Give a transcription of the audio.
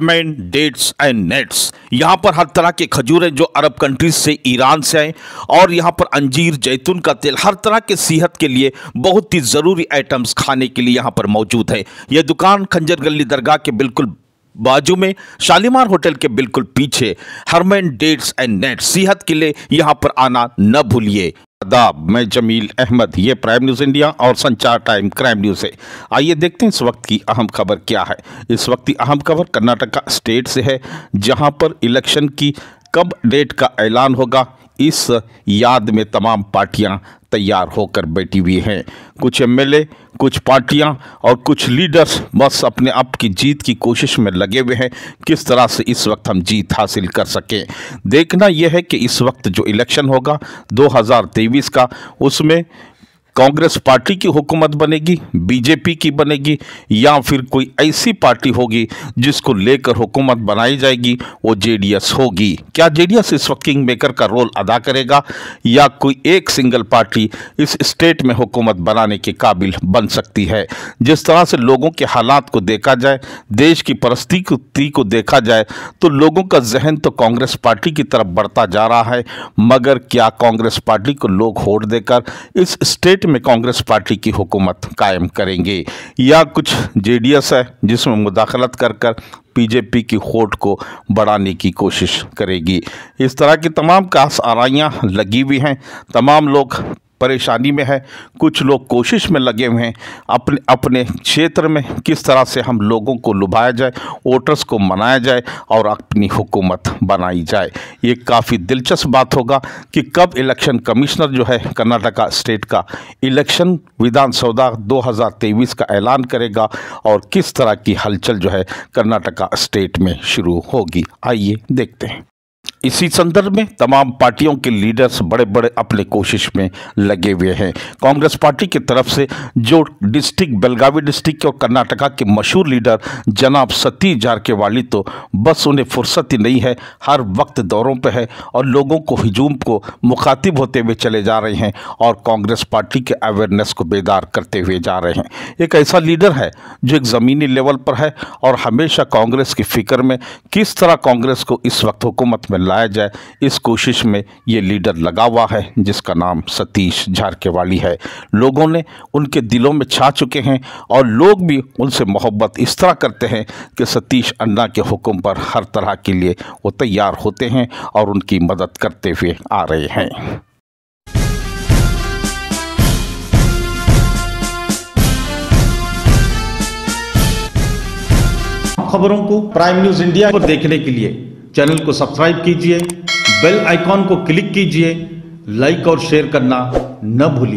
dates and nets यहाँ पर हर तरह के खजूर हैं जो अरब कंट्रीज से ईरान से आए और यहाँ पर अंजीर जैतून का तेल हर तरह के सेहत के लिए बहुत ही ज़रूरी आइटम्स खाने के लिए यहाँ पर मौजूद है यह दुकान खंजर गली दरगाह के बिल्कुल बाजू में शालीमार होटल के बिल्कुल पीछे हरमैन डेट्स एंड नेट्स सेहत के लिए यहाँ पर आना न भूलिए आदाब मैं जमील अहमद ये प्राइम न्यूज़ इंडिया और संचार टाइम क्राइम न्यूज़ है आइए देखते हैं इस वक्त की अहम खबर क्या है इस वक्त की अहम खबर कर्नाटका स्टेट से है जहां पर इलेक्शन की कब डेट का ऐलान होगा इस याद में तमाम पार्टियां तैयार होकर बैठी हुई हैं कुछ एमएलए, कुछ पार्टियां और कुछ लीडर्स बस अपने आप की जीत की कोशिश में लगे हुए हैं किस तरह से इस वक्त हम जीत हासिल कर सकें देखना यह है कि इस वक्त जो इलेक्शन होगा 2023 का उसमें कांग्रेस पार्टी की हुकूमत बनेगी बीजेपी की बनेगी या फिर कोई ऐसी पार्टी होगी जिसको लेकर हुकूमत बनाई जाएगी वो जेडीएस होगी क्या जेडीएस इस वक्त किंग मेकर का रोल अदा करेगा या कोई एक सिंगल पार्टी इस स्टेट में हुकूमत बनाने के काबिल बन सकती है जिस तरह से लोगों के हालात को देखा जाए देश की परिस्थिति को देखा जाए तो लोगों का जहन तो कांग्रेस पार्टी की तरफ बढ़ता जा रहा है मगर क्या कांग्रेस पार्टी को लोग होड़ देकर इस स्टेट में कांग्रेस पार्टी की हुकूमत कायम करेंगे या कुछ जेडीएस है जिसमें मुदाखलत कर कर बीजेपी की खोट को बढ़ाने की कोशिश करेगी इस तरह की तमाम कास आराइयाँ लगी हुई हैं तमाम लोग परेशानी में है कुछ लोग कोशिश में लगे हुए हैं अपने अपने क्षेत्र में किस तरह से हम लोगों को लुभाया जाए वोटर्स को मनाया जाए और अपनी हुकूमत बनाई जाए ये काफ़ी दिलचस्प बात होगा कि कब इलेक्शन कमिश्नर जो है कर्नाटका स्टेट का इलेक्शन विधानसभा 2023 का ऐलान करेगा और किस तरह की हलचल जो है कर्नाटका स्टेट में शुरू होगी आइए देखते हैं इसी संदर्भ में तमाम पार्टियों के लीडर्स बड़े बड़े अपने कोशिश में लगे हुए हैं कांग्रेस पार्टी की तरफ से जो डिस्ट्रिक्ट बेलगावी डिस्ट्रिक्ट के और कर्नाटका के मशहूर लीडर जनाब जारके जारकेवाली तो बस उन्हें फुर्सत ही नहीं है हर वक्त दौरों पर है और लोगों को हजूम को मुखातिब होते हुए चले जा रहे हैं और कांग्रेस पार्टी के अवेयरनेस को बेदार करते हुए जा रहे हैं एक ऐसा लीडर है जो एक ज़मीनी लेवल पर है और हमेशा कांग्रेस की फिक्र में किस तरह कांग्रेस को इस वक्त हुकूमत में ला लाया जाए इस कोशिश में ये लीडर लगा हुआ है जिसका नाम सतीश झारकेवाली है लोगों ने उनके दिलों में छा चुके हैं और लोग भी उनसे मोहब्बत इस तरह करते हैं कि सतीश अन्ना के हुक्म पर हर तरह के लिए वो तैयार होते हैं और उनकी मदद करते हुए आ रहे हैं खबरों को प्राइम न्यूज इंडिया पर देखने के लिए चैनल को सब्सक्राइब कीजिए बेल आइकॉन को क्लिक कीजिए लाइक और शेयर करना न भूलिए